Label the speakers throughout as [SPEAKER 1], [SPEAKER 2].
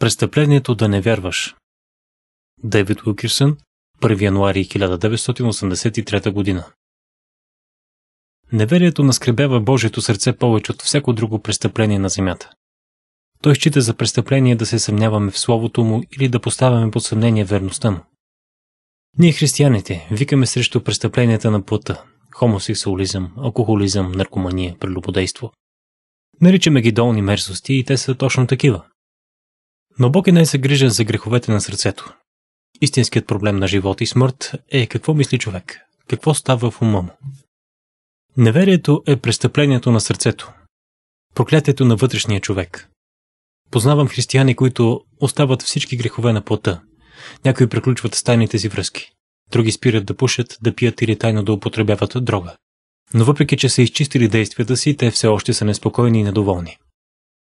[SPEAKER 1] Престъплението да не вярваш. Дейвид Уилкирсън, 1 януари 1983 година. Неверието наскребява Божието сърце повече от всяко друго престъпление на земята. Той счита за престъпление да се съмняваме в Словото му или да поставяме под съмнение верността му. Ние християните викаме срещу престъпленията на плътта – хомосексуализъм, алкохолизъм, наркомания, прелюбодейство. Наричаме ги долни мерзости и те са точно такива – но Бог е най-съгрижен за греховете на сърцето. Истинският проблем на живот и смърт е какво мисли човек, какво става в ума му. Неверието е престъплението на сърцето, проклятието на вътрешния човек. Познавам християни, които остават всички грехове на плата. Някои приключват с тайните си връзки. Други спират да пушат, да пият или тайно да употребяват дрога. Но въпреки, че са изчистили действията си, те все още са неспокойни и недоволни.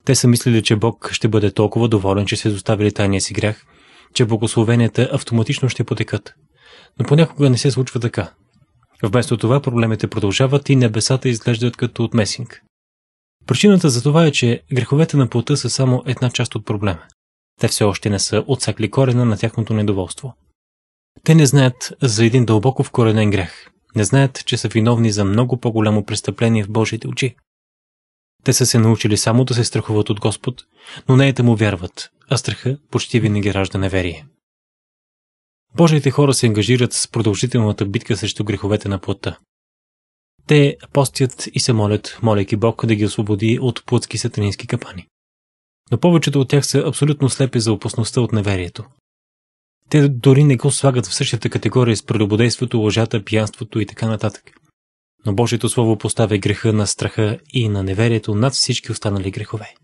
[SPEAKER 1] Те са мислили, че Бог ще бъде толкова доволен, че се доставили тайния си грях, че благословенията автоматично ще потекат. Но понякога не се случва така. Вместо това проблемите продължават и небесата изглеждат като от месинг. Причината за това е, че греховете на плота са само една част от проблема. Те все още не са отсакли корена на тяхното недоволство. Те не знаят за един дълбоко вкоренен грех. Не знаят, че са виновни за много по-голямо престъпление в Божите очи. Те са се научили само да се страхуват от Господ, но не е да му вярват, а страха почти винаги ражда неверие. Божиите хора се ангажират с продължителната битка срещу греховете на плътта. Те постят и се молят, моляки Бог да ги освободи от плътски сатанински капани. Но повечето от тях са абсолютно слепи за опасността от неверието. Те дори не го слагат в същата категория с прелюбодейството, лъжата, пиянството и така нататък. Но Божието Слово поставя греха на страха и на неверието над всички останали грехове.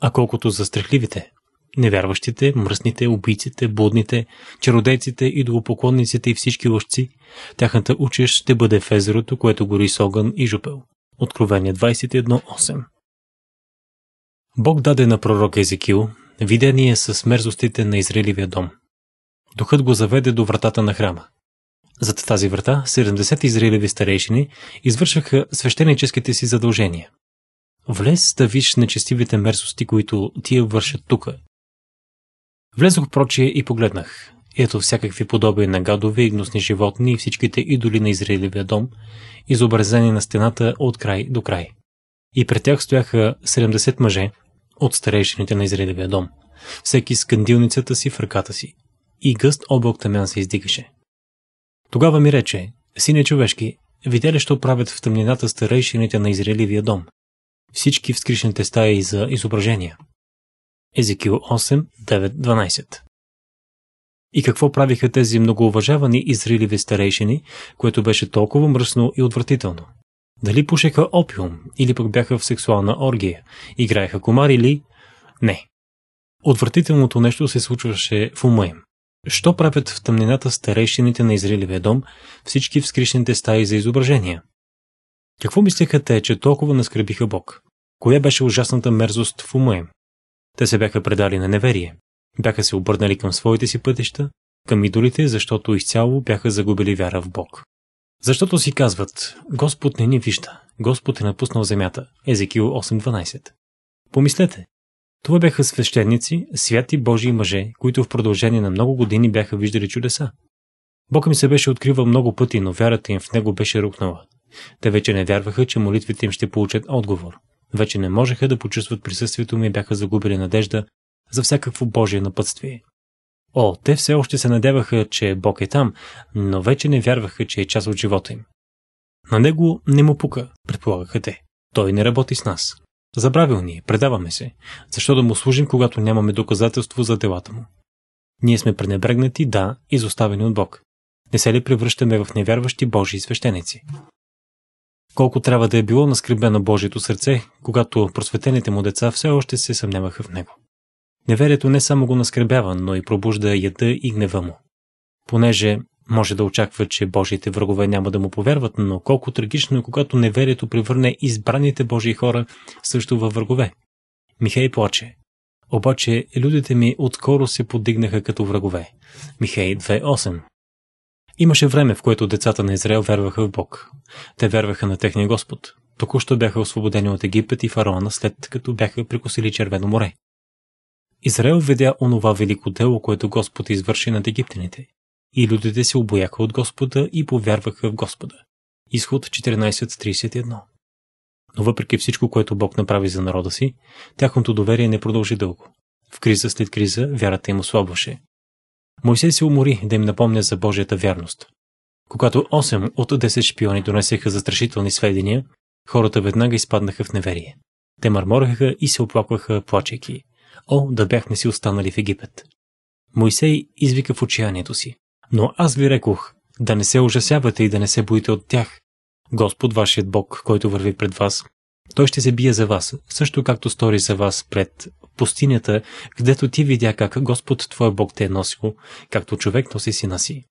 [SPEAKER 1] А колкото за страхливите, невярващите, мръсните, убийците, будните, чародейците, идолопоклонниците и всички лъжци, тяхната учеш ще бъде в езерото, което гори с огън и жупел. Откровение 21.8 Бог даде на пророк Езекил видение с мерзостите на Израилевия дом. Духът го заведе до вратата на храма. Зад тази врата 70 израилеви старейшини извършваха свещеническите си задължения. Влез да виж нечестивите мерзости, които тия вършат тука. Влезох прочие и погледнах. Ето всякакви подобия на гадове и гнусни животни и всичките идоли на Израилевия дом, изобразени на стената от край до край. И пред тях стояха 70 мъже от старейшините на Израилевия дом, всеки с кандилницата си в ръката си. И гъст облак тъмян се издигаше. Тогава ми рече, сине човешки, видя ли, що правят в тъмнината старейшините на Израелевия дом? Всички в скришните стаи за изображения. Езекил 8, 9, 12 И какво правиха тези многоуважавани Израилеви старейшини, което беше толкова мръсно и отвратително? Дали пушеха опиум или пък бяха в сексуална оргия, играеха комари или... Не. Отвратителното нещо се случваше в ума им. Що правят в тъмнината старейшините на Израилевия дом, всички в скришните стаи за изображения? Какво мислеха те, че толкова наскребиха Бог? Коя беше ужасната мерзост в ума им? Те се бяха предали на неверие. Бяха се обърнали към своите си пътища, към идолите, защото изцяло бяха загубили вяра в Бог. Защото си казват, Господ не ни вижда, Господ е напуснал земята, Езекил 8.12. Помислете, това бяха свещеници, святи Божии мъже, които в продължение на много години бяха виждали чудеса. Бог им се беше откривал много пъти, но вярата им в него беше рухнала. Те вече не вярваха, че молитвите им ще получат отговор. Вече не можеха да почувстват присъствието ми и бяха загубили надежда за всякакво Божие напътствие. О, те все още се надяваха, че Бог е там, но вече не вярваха, че е част от живота им. На него не му пука, предполагаха те. Той не работи с нас. Забравил ни, е, предаваме се. Защо да му служим, когато нямаме доказателство за делата му? Ние сме пренебрегнати, да, изоставени от Бог. Не се ли превръщаме в невярващи Божии свещеници? Колко трябва да е било наскребено Божието сърце, когато просветените му деца все още се съмняваха в него. Неверието не само го наскребява, но и пробужда яда и гнева му. Понеже може да очаква, че Божиите врагове няма да му повярват, но колко трагично е, когато неверието превърне избраните Божии хора също във врагове. Михей плаче. Обаче людите ми отскоро се подигнаха като врагове. Михей 2.8 Имаше време, в което децата на Израел вярваха в Бог. Те вярваха на техния Господ. Току-що бяха освободени от Египет и фараона, след като бяха прикосили Червено море. Израел видя онова велико дело, което Господ извърши над египтяните. И людите се обояха от Господа и повярваха в Господа. Изход 14.31 Но въпреки всичко, което Бог направи за народа си, тяхното доверие не продължи дълго. В криза след криза вярата им ослабваше. Мойсей се умори да им напомня за Божията вярност. Когато 8 от 10 шпиони донесеха застрашителни сведения, хората веднага изпаднаха в неверие. Те мърмореха и се оплакваха, плачейки. О, да бяхме си останали в Египет! Мойсей извика в отчаянието си. Но аз ви рекох, да не се ужасявате и да не се боите от тях. Господ, вашият Бог, който върви пред вас, той ще се бие за вас, също както стори за вас пред пустинята, където ти видя как Господ твой Бог те е носил, както човек носи сина си.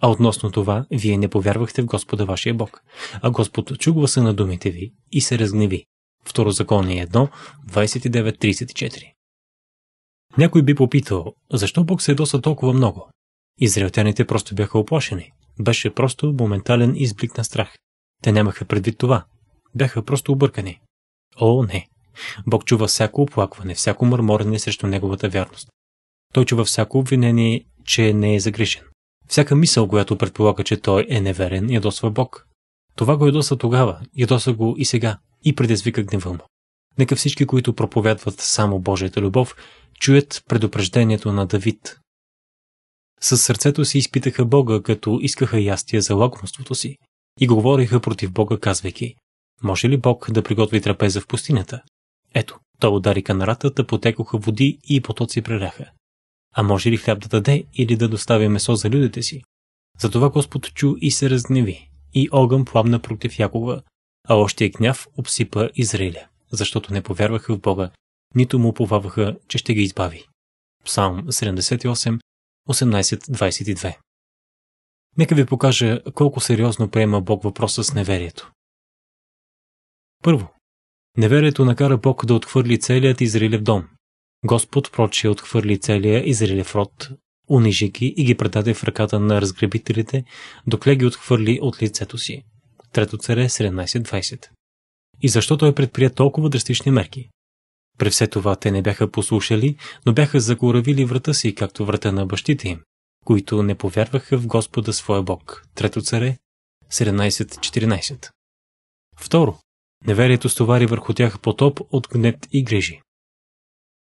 [SPEAKER 1] А относно това, вие не повярвахте в Господа вашия Бог, а Господ чу гласа на думите ви и се разгневи. Второзаконие 1, 29-34 Някой би попитал, защо Бог се доса толкова много? Израелтяните просто бяха оплашени. Беше просто моментален изблик на страх. Те нямаха предвид това. Бяха просто объркани. О, не! Бог чува всяко оплакване, всяко мърморене срещу неговата вярност. Той чува всяко обвинение, че не е загрешен. Всяка мисъл, която предполага, че той е неверен, ядосва Бог. Това го ядоса тогава, ядоса го и сега, и предизвика гнева му. Нека всички, които проповядват само Божията любов, чуят предупреждението на Давид, със сърцето си изпитаха Бога, като искаха ястие за лакомството си. И говориха против Бога, казвайки, може ли Бог да приготви трапеза в пустинята? Ето, той удари канарата, да потекоха води и потоци преряха. А може ли хляб да даде или да доставя месо за людите си? Затова Господ чу и се разгневи, и огън пламна против Якова, а още гняв обсипа Израиля, защото не повярваха в Бога, нито му поваваха, че ще ги избави. Псалм 78, 18.22. Нека ви покажа колко сериозно приема Бог въпроса с неверието. Първо, неверието накара Бог да отхвърли целият Израилев дом. Господ, прочие, отхвърли целия Израилев род, унижи ги и ги предаде в ръката на разгребителите, докле ги отхвърли от лицето си. Трето царе 17.20. И защо той предприе толкова драстични мерки? При все това те не бяха послушали, но бяха закоравили врата си, както врата на бащите им, които не повярваха в Господа своя Бог. Трето царе 17.14 Второ, неверието стовари върху тях потоп от гнет и грижи.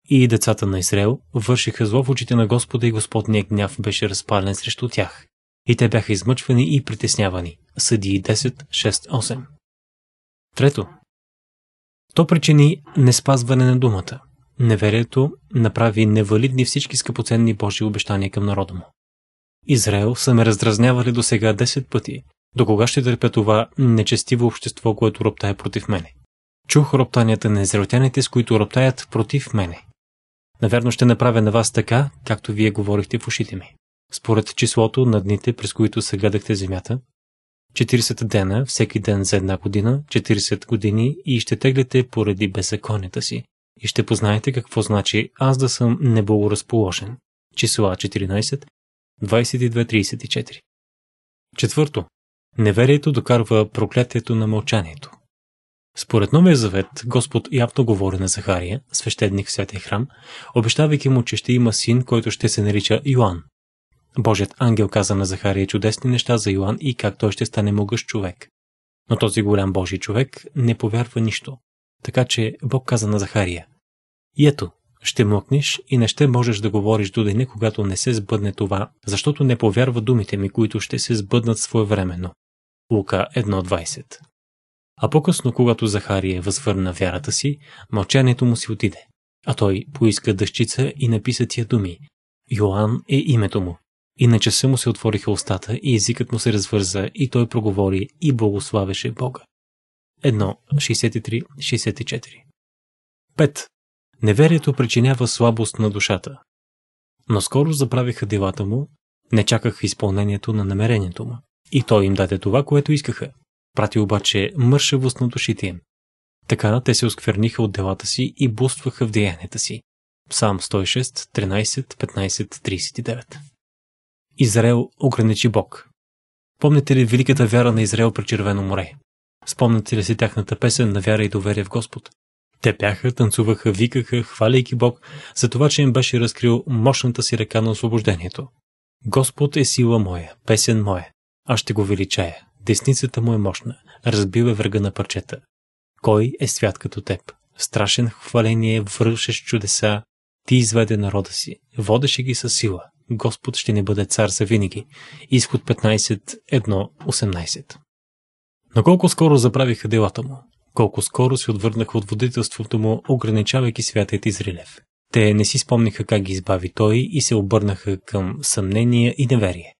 [SPEAKER 1] И децата на Израел вършиха зло в очите на Господа и Господният гняв беше разпален срещу тях. И те бяха измъчвани и притеснявани. Съдии 10.6.8 Трето, то причини неспазване на думата. Неверието направи невалидни всички скъпоценни Божи обещания към народа му. Израел са ме раздразнявали до сега 10 пъти. До кога ще търпя това нечестиво общество, което роптае против мене? Чух роптанията на израелтяните, с които роптаят против мене. Наверно ще направя на вас така, както вие говорихте в ушите ми. Според числото на дните, през които се гледахте земята, 40 дена, всеки ден за една година, 40 години и ще теглите поради беззаконията си. И ще познаете какво значи аз да съм неблагоразположен. Числа 14, 22-34. Четвърто. Неверието докарва проклятието на мълчанието. Според Новия завет, Господ явно говори на Захария, свещеник в Святия храм, обещавайки му, че ще има син, който ще се нарича Йоанн. Божият ангел каза на Захария чудесни неща за Йоанн и как той ще стане могъщ човек. Но този голям Божий човек не повярва нищо. Така че Бог каза на Захария. И ето, ще млъкнеш и не ще можеш да говориш до деня, когато не се сбъдне това, защото не повярва думите ми, които ще се сбъднат своевременно. Лука 1.20 А по-късно, когато Захария възвърна вярата си, мълчанието му си отиде. А той поиска дъщица и написа тия думи. Йоанн е името му. И на часа му се отвориха устата и езикът му се развърза и той проговори и благославеше Бога. 1.63-64 5. Неверието причинява слабост на душата. Но скоро заправиха делата му, не чакаха изпълнението на намерението му. И той им даде това, което искаха. Прати обаче мършавост на душите им. Така те се оскверниха от делата си и бустваха в деянията си. Псалм 106, 13, 15, 39 Израел ограничи Бог. Помните ли великата вяра на Израел при Червено море? Спомняте ли си тяхната песен на вяра и доверие в Господ? Те пяха, танцуваха, викаха, хваляйки Бог за това, че им беше разкрил мощната си ръка на освобождението. Господ е сила моя, песен моя. Аз ще го величая. Десницата му е мощна. Разбива врага на парчета. Кой е свят като теб? Страшен хваление, вършеш чудеса. Ти изведе народа си. Водеше ги със сила. Господ ще ни бъде цар за винаги. Изход 15.1.18 Но колко скоро забравиха делата му? Колко скоро се отвърнаха от водителството му, ограничавайки святият Изрилев? Те не си спомниха как ги избави той и се обърнаха към съмнение и неверие.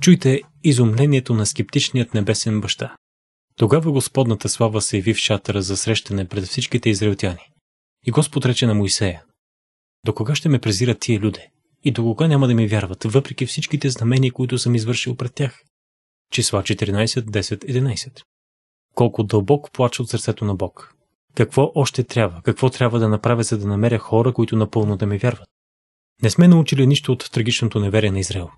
[SPEAKER 1] Чуйте изумлението на скептичният небесен баща. Тогава Господната слава се яви в шатъра за срещане пред всичките израелтяни. И Господ рече на Моисея, до кога ще ме презират тия люди? и до кога няма да ми вярват, въпреки всичките знамения, които съм извършил пред тях. Числа 14, 10, 11 Колко дълбоко плача от сърцето на Бог. Какво още трябва, какво трябва да направя, за да намеря хора, които напълно да ми вярват? Не сме научили нищо от трагичното неверие на Израел.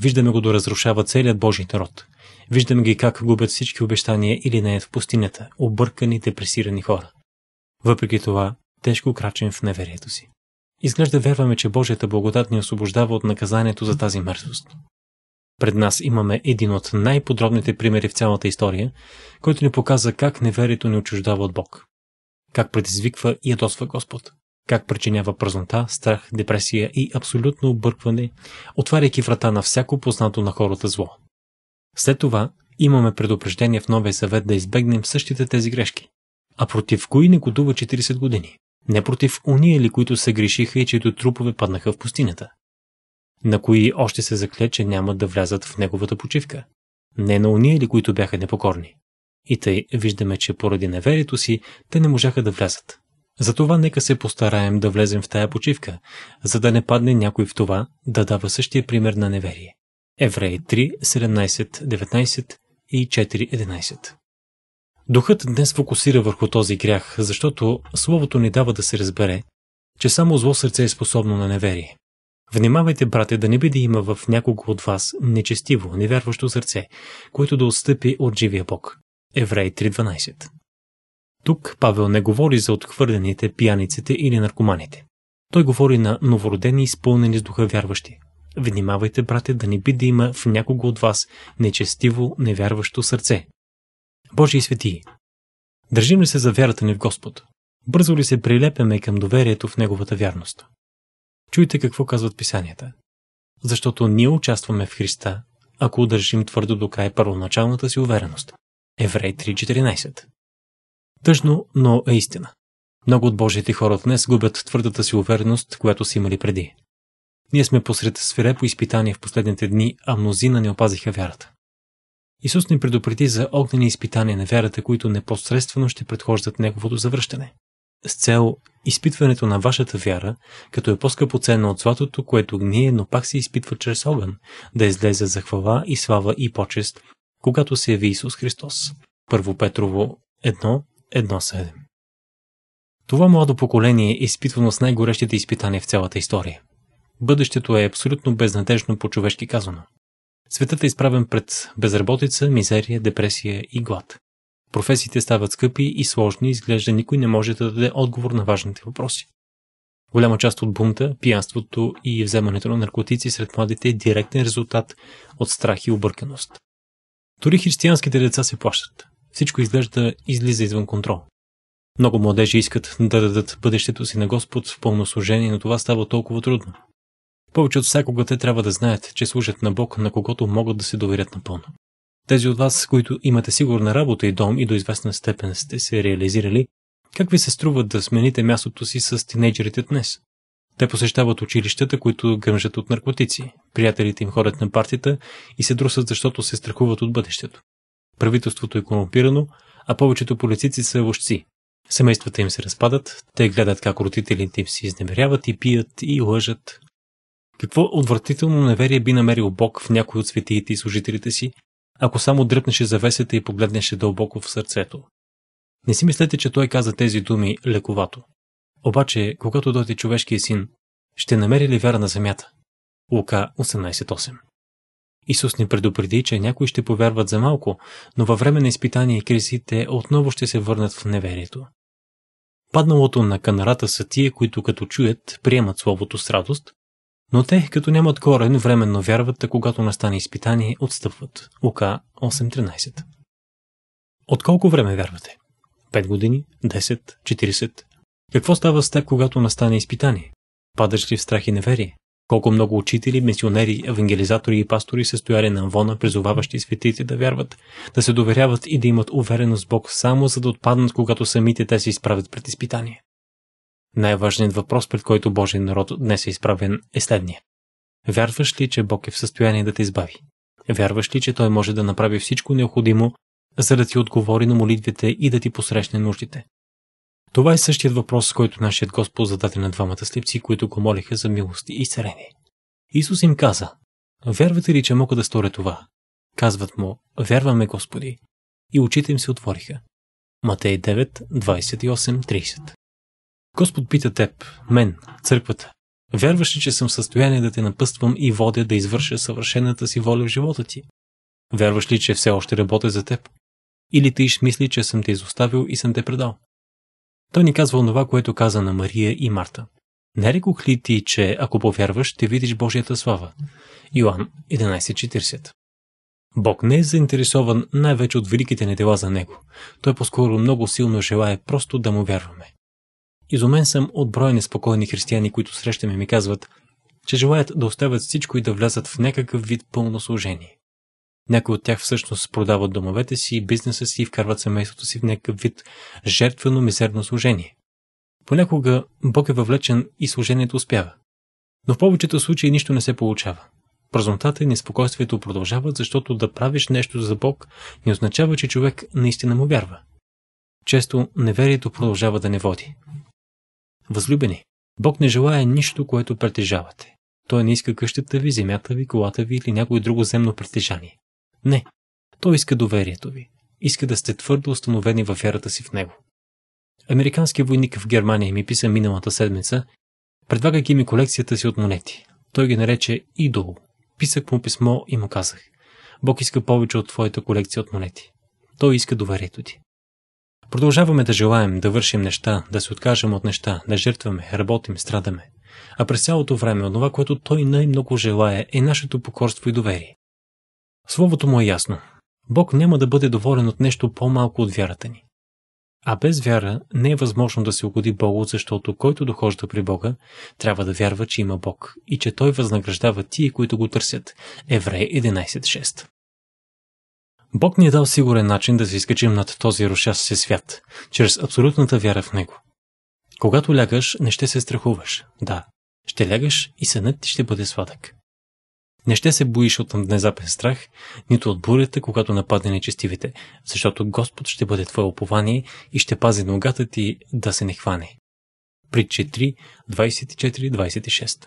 [SPEAKER 1] Виждаме го да разрушава целият Божий народ. Виждаме ги как губят всички обещания или неят в пустинята, объркани, депресирани хора. Въпреки това, тежко крачен в неверието си. Изглежда вярваме, че Божията благодат ни освобождава от наказанието за тази мерзост. Пред нас имаме един от най-подробните примери в цялата история, който ни показва как неверието ни отчуждава от Бог. Как предизвиква и ядосва Господ. Как причинява празнота, страх, депресия и абсолютно объркване, отваряйки врата на всяко познато на хората зло. След това имаме предупреждение в Новия съвет да избегнем същите тези грешки. А против кои годува 40 години? не против уния ли, които се грешиха и чието трупове паднаха в пустинята. На кои още се закле, че няма да влязат в неговата почивка. Не на уния ли, които бяха непокорни. И тъй виждаме, че поради неверието си те не можаха да влязат. Затова нека се постараем да влезем в тая почивка, за да не падне някой в това да дава същия пример на неверие. Евреи 3, 17, 19 и 4, 11 Духът днес фокусира върху този грях, защото Словото ни дава да се разбере, че само зло сърце е способно на неверие. Внимавайте, брате, да не би да има в някого от вас нечестиво, невярващо сърце, което да отстъпи от живия Бог. Еврей 3.12 Тук Павел не говори за отхвърлените, пияниците или наркоманите. Той говори на новородени, изпълнени с духа вярващи. Внимавайте, брате, да не би да има в някого от вас нечестиво, невярващо сърце, Божии светии, държим ли се за вярата ни в Господ? Бързо ли се прилепяме към доверието в Неговата вярност? Чуйте какво казват писанията. Защото ние участваме в Христа, ако удържим твърдо до край първоначалната си увереност. Еврей 3.14 Тъжно, но е истина. Много от Божиите хора днес губят твърдата си увереност, която са имали преди. Ние сме посред свирепо изпитание в последните дни, а мнозина не опазиха вярата. Исус ни предупреди за огнени изпитания на вярата, които непосредствено ще предхождат Неговото завръщане. С цел изпитването на вашата вяра, като е по скъпоценно от златото, което гние, но пак се изпитва чрез огън, да излезе за хвала и слава и почест, когато се яви Исус Христос. Първо Петрово 1, 1.7 Това младо поколение е изпитвано с най-горещите изпитания в цялата история. Бъдещето е абсолютно безнадежно по-човешки казано. Светът е изправен пред безработица, мизерия, депресия и глад. Професиите стават скъпи и сложни, изглежда никой не може да даде отговор на важните въпроси. Голяма част от бунта, пиянството и вземането на наркотици сред младите е директен резултат от страх и обърканост. Дори християнските деца се плащат. Всичко изглежда излиза извън контрол. Много младежи искат да дадат бъдещето си на Господ в пълно служение, но това става толкова трудно. Повече от всякога те трябва да знаят, че служат на Бог, на когото могат да се доверят напълно. Тези от вас, които имате сигурна работа и дом и до известна степен сте се реализирали, как ви се струва да смените мястото си с тинейджерите днес? Те посещават училищата, които гъмжат от наркотици, приятелите им ходят на партията и се друсат, защото се страхуват от бъдещето. Правителството е корумпирано, а повечето полицици са лъжци. Семействата им се разпадат, те гледат как родителите им се изнемеряват и пият и лъжат, какво отвратително неверие би намерил Бог в някой от светиите и служителите си, ако само дръпнеше завесата и погледнеше дълбоко в сърцето? Не си мислете, че той каза тези думи лековато. Обаче, когато дойде човешкия син, ще намери ли вяра на земята? Лука 18.8 Исус ни предупреди, че някои ще повярват за малко, но във време на изпитания и кризи те отново ще се върнат в неверието. Падналото на канарата са тие, които като чуят, приемат Словото с радост, но те, като нямат корен, временно вярват, а когато настане изпитание, отстъпват. Лука 8.13 От колко време вярвате? 5 години? 10? 40? Какво става с теб, когато настане изпитание? Падаш ли в страх и неверие? Колко много учители, мисионери, евангелизатори и пастори са стояли на амвона, призоваващи светите да вярват, да се доверяват и да имат увереност в Бог само за да отпаднат, когато самите те се изправят пред изпитание. Най-важният въпрос, пред който Божият народ днес е изправен, е следния. Вярваш ли, че Бог е в състояние да те избави? Вярваш ли, че Той може да направи всичко необходимо, за да ти отговори на молитвите и да ти посрещне нуждите? Това е същият въпрос, който нашият Господ зададе на двамата слепци, които го молиха за милост и изцеление. Исус им каза, вярвате ли, че мога да сторя това? Казват му, вярваме Господи. И очите им се отвориха. Матей 9, 28, 30 Господ пита теб, мен, църквата. Вярваш ли, че съм в състояние да те напъствам и водя да извърша съвършената си воля в живота ти? Вярваш ли, че все още работя за теб? Или тъиш мисли, че съм те изоставил и съм те предал? Той ни казва онова, което каза на Мария и Марта. Нарекох ли ти, че ако повярваш, ще видиш Божията слава? Йоан 11.40 Бог не е заинтересован най-вече от великите ни дела за Него. Той по-скоро много силно желая просто да му вярваме. Изумен съм от броя неспокойни християни, които срещаме ми казват, че желаят да оставят всичко и да влязат в някакъв вид пълно служение. Някои от тях всъщност продават домовете си и бизнеса си и вкарват семейството си в някакъв вид жертвено мизерно служение. Понякога Бог е въвлечен и служението успява. Но в повечето случаи нищо не се получава. Празнотата и е неспокойствието продължават, защото да правиш нещо за Бог не означава, че човек наистина му вярва. Често неверието продължава да не води. Възлюбени, Бог не желая нищо, което притежавате. Той не иска къщата ви, земята ви, колата ви или някое друго земно притежание. Не, той иска доверието ви. Иска да сте твърдо установени във вярата си в него. Американският войник в Германия ми писа миналата седмица, предлагайки ми колекцията си от монети. Той ги нарече идол. Писах му писмо и му казах. Бог иска повече от твоята колекция от монети. Той иска доверието ти. Продължаваме да желаем, да вършим неща, да се откажем от неща, да жертваме, работим, страдаме. А през цялото време, онова, което той най-много желая, е нашето покорство и доверие. Словото му е ясно. Бог няма да бъде доволен от нещо по-малко от вярата ни. А без вяра не е възможно да се угоди Богу, защото който дохожда при Бога, трябва да вярва, че има Бог и че Той възнаграждава тие, които го търсят. Евреи 11.6 Бог ни е дал сигурен начин да се изкачим над този рушащ се свят, чрез абсолютната вяра в Него. Когато лягаш, не ще се страхуваш. Да, ще лягаш и сънът ти ще бъде сладък. Не ще се боиш от внезапен страх, нито от бурята, когато нападне нечестивите, защото Господ ще бъде твое опование и ще пази ногата ти да се не хване. Притче 3, 24-26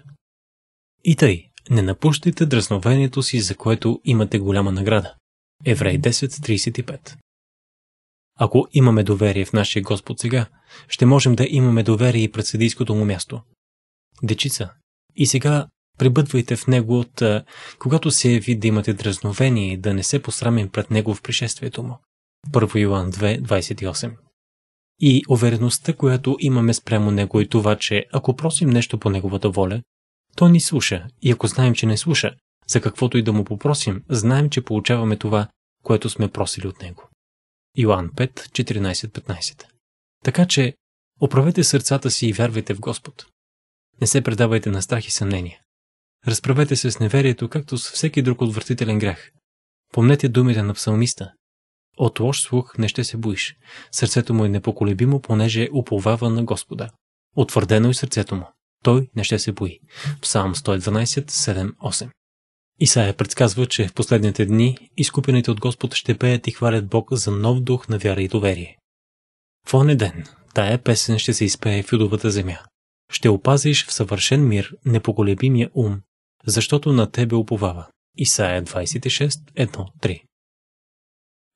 [SPEAKER 1] И тъй, не напущайте дразновението си, за което имате голяма награда. Еврей 10.35 Ако имаме доверие в нашия Господ сега, ще можем да имаме доверие и пред съдийското му място. Дечица, и сега прибъдвайте в него от когато се яви да имате дразновение и да не се посрамим пред него в пришествието му. 1 Йоан 2.28 и увереността, която имаме спрямо него и това, че ако просим нещо по неговата воля, то ни слуша и ако знаем, че не слуша, за каквото и да му попросим, знаем, че получаваме това, което сме просили от него. Йоан 5, 14-15 Така че, оправете сърцата си и вярвайте в Господ. Не се предавайте на страх и съмнение. Разправете се с неверието, както с всеки друг отвратителен грях. Помнете думите на псалмиста. От лош слух не ще се боиш. Сърцето му е непоколебимо, понеже е уповава на Господа. Отвърдено е сърцето му. Той не ще се бои. Псалм 112, 7, 8 Исаия предсказва, че в последните дни изкупените от Господ ще пеят и хвалят Бог за нов дух на вяра и доверие. В оне ден тая песен ще се изпее в юдовата земя. Ще опазиш в съвършен мир непоколебимия ум, защото на тебе уповава. Исаия 26.1.3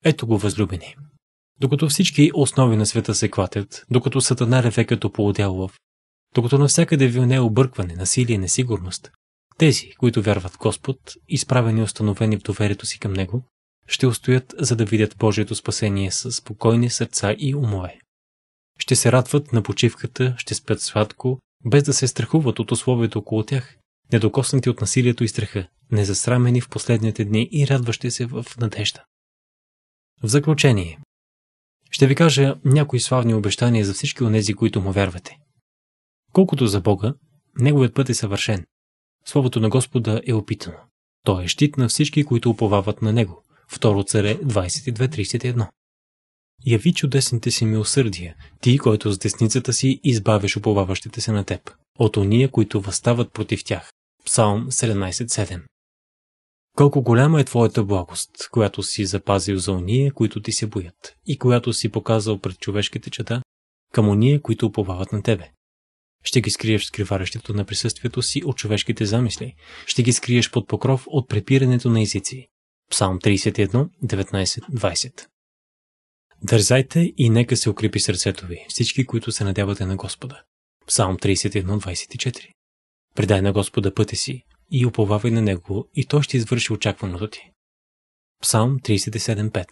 [SPEAKER 1] Ето го, възлюбени. Докато всички основи на света се клатят, докато сатана реве като полудялов, докато навсякъде вилне объркване, насилие, несигурност, тези, които вярват Господ, изправени и установени в доверието си към Него, ще устоят, за да видят Божието спасение с спокойни сърца и умове. Ще се радват на почивката, ще спят сладко, без да се страхуват от условието около тях, недокоснати от насилието и страха, незасрамени в последните дни и радващи се в надежда. В заключение, ще ви кажа някои славни обещания за всички онези, които му вярвате. Колкото за Бога, Неговият път е съвършен – Словото на Господа е опитано. Той е щит на всички, които уповават на него. Второ царе 22.31 Яви чудесните си милосърдия, ти, който с десницата си избавяш уповаващите се на теб, от ония, които възстават против тях. Псалм 17.7 колко голяма е твоята благост, която си запазил за ония, които ти се боят, и която си показал пред човешките чета, към ония, които уповават на тебе. Ще ги скриеш в скриварещето на присъствието си от човешките замисли. Ще ги скриеш под покров от препирането на езици. Псалм 31, 19, 20 Дързайте и нека се укрепи сърцето ви, всички, които се надявате на Господа. Псалм 31, 24 Предай на Господа пътя си и уповавай на Него, и Той ще извърши очакваното ти. Псалм 37.5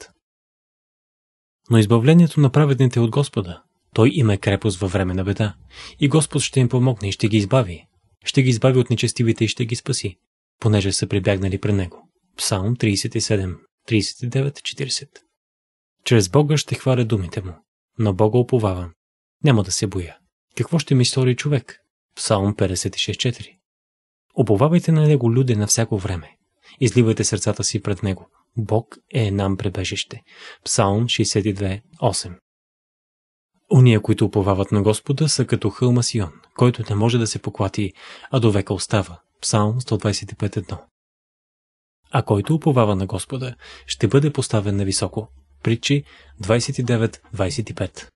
[SPEAKER 1] Но избавлението на праведните от Господа, той им е крепост във време на беда. И Господ ще им помогне и ще ги избави. Ще ги избави от нечестивите и ще ги спаси, понеже са прибягнали при него. Псалм 37, 39, 40 Чрез Бога ще хваля думите му. но Бога оповавам. Няма да се боя. Какво ще ми стори човек? Псалм 56.4 Оповавайте на Него люди на всяко време. Изливайте сърцата си пред Него. Бог е нам пребежище. Псалм 62.8 Уния, които уповават на Господа, са като хълма Сион, който не може да се поклати, а до века остава. Псалм 125.1 А който уповава на Господа, ще бъде поставен на високо. Притчи 29.25